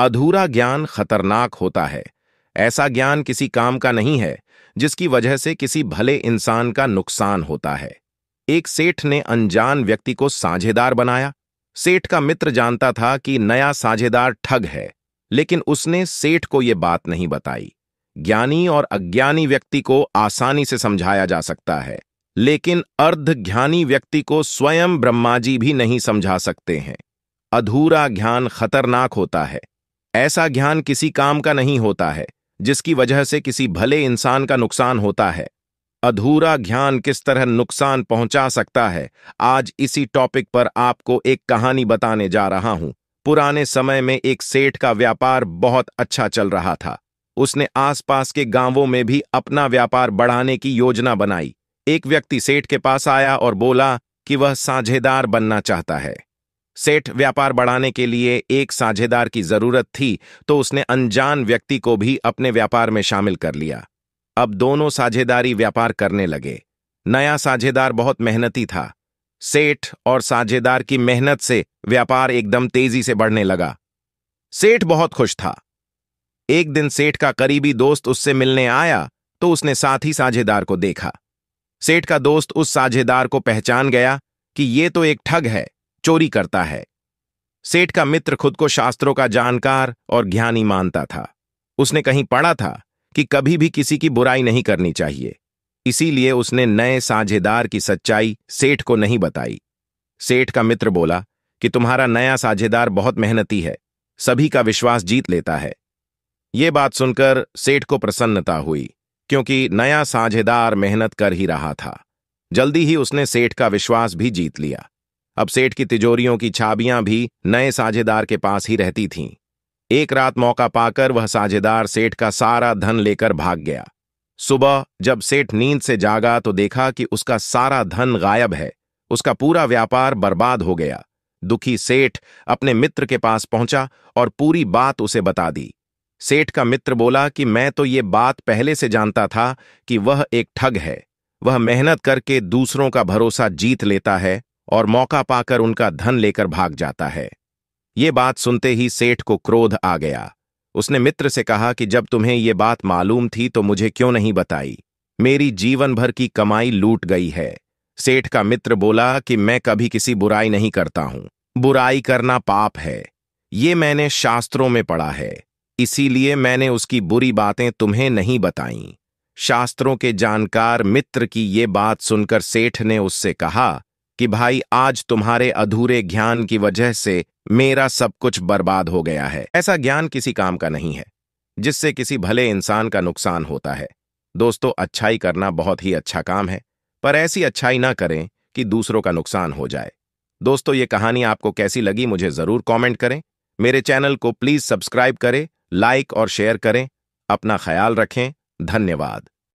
अधूरा ज्ञान खतरनाक होता है ऐसा ज्ञान किसी काम का नहीं है जिसकी वजह से किसी भले इंसान का नुकसान होता है एक सेठ ने अनजान व्यक्ति को साझेदार बनाया सेठ का मित्र जानता था कि नया साझेदार ठग है लेकिन उसने सेठ को यह बात नहीं बताई ज्ञानी और अज्ञानी व्यक्ति को आसानी से समझाया जा सकता है लेकिन अर्ध ज्ञानी व्यक्ति को स्वयं ब्रह्मा जी भी नहीं समझा सकते हैं अधूरा ज्ञान खतरनाक होता है ऐसा ज्ञान किसी काम का नहीं होता है जिसकी वजह से किसी भले इंसान का नुकसान होता है अधूरा ज्ञान किस तरह नुकसान पहुंचा सकता है आज इसी टॉपिक पर आपको एक कहानी बताने जा रहा हूं पुराने समय में एक सेठ का व्यापार बहुत अच्छा चल रहा था उसने आसपास के गांवों में भी अपना व्यापार बढ़ाने की योजना बनाई एक व्यक्ति सेठ के पास आया और बोला कि वह साझेदार बनना चाहता है सेठ व्यापार बढ़ाने के लिए एक साझेदार की जरूरत थी तो उसने अनजान व्यक्ति को भी अपने व्यापार में शामिल कर लिया अब दोनों साझेदारी व्यापार करने लगे नया साझेदार बहुत मेहनती था सेठ और साझेदार की मेहनत से व्यापार एकदम तेजी से बढ़ने लगा सेठ बहुत खुश था एक दिन सेठ का करीबी दोस्त उससे मिलने आया तो उसने साथ ही साझेदार को देखा सेठ का दोस्त उस साझेदार को पहचान गया कि ये तो एक ठग है चोरी करता है सेठ का मित्र खुद को शास्त्रों का जानकार और ज्ञानी मानता था उसने कहीं पढ़ा था कि कभी भी किसी की बुराई नहीं करनी चाहिए इसीलिए उसने नए साझेदार की सच्चाई सेठ को नहीं बताई सेठ का मित्र बोला कि तुम्हारा नया साझेदार बहुत मेहनती है सभी का विश्वास जीत लेता है ये बात सुनकर सेठ को प्रसन्नता हुई क्योंकि नया साझेदार मेहनत कर ही रहा था जल्दी ही उसने सेठ का विश्वास भी जीत लिया अब सेठ की तिजोरियों की छाबियां भी नए साझेदार के पास ही रहती थीं एक रात मौका पाकर वह साझेदार सेठ का सारा धन लेकर भाग गया सुबह जब सेठ नींद से जागा तो देखा कि उसका सारा धन गायब है उसका पूरा व्यापार बर्बाद हो गया दुखी सेठ अपने मित्र के पास पहुंचा और पूरी बात उसे बता दी सेठ का मित्र बोला कि मैं तो ये बात पहले से जानता था कि वह एक ठग है वह मेहनत करके दूसरों का भरोसा जीत लेता है और मौका पाकर उनका धन लेकर भाग जाता है ये बात सुनते ही सेठ को क्रोध आ गया उसने मित्र से कहा कि जब तुम्हें ये बात मालूम थी तो मुझे क्यों नहीं बताई मेरी जीवन भर की कमाई लूट गई है सेठ का मित्र बोला कि मैं कभी किसी बुराई नहीं करता हूं बुराई करना पाप है ये मैंने शास्त्रों में पढ़ा है इसीलिए मैंने उसकी बुरी बातें तुम्हें नहीं बताईं शास्त्रों के जानकार मित्र की ये बात सुनकर सेठ ने उससे कहा कि भाई आज तुम्हारे अधूरे ज्ञान की वजह से मेरा सब कुछ बर्बाद हो गया है ऐसा ज्ञान किसी काम का नहीं है जिससे किसी भले इंसान का नुकसान होता है दोस्तों अच्छाई करना बहुत ही अच्छा काम है पर ऐसी अच्छाई ना करें कि दूसरों का नुकसान हो जाए दोस्तों ये कहानी आपको कैसी लगी मुझे ज़रूर कॉमेंट करें मेरे चैनल को प्लीज़ सब्सक्राइब करें लाइक और शेयर करें अपना ख्याल रखें धन्यवाद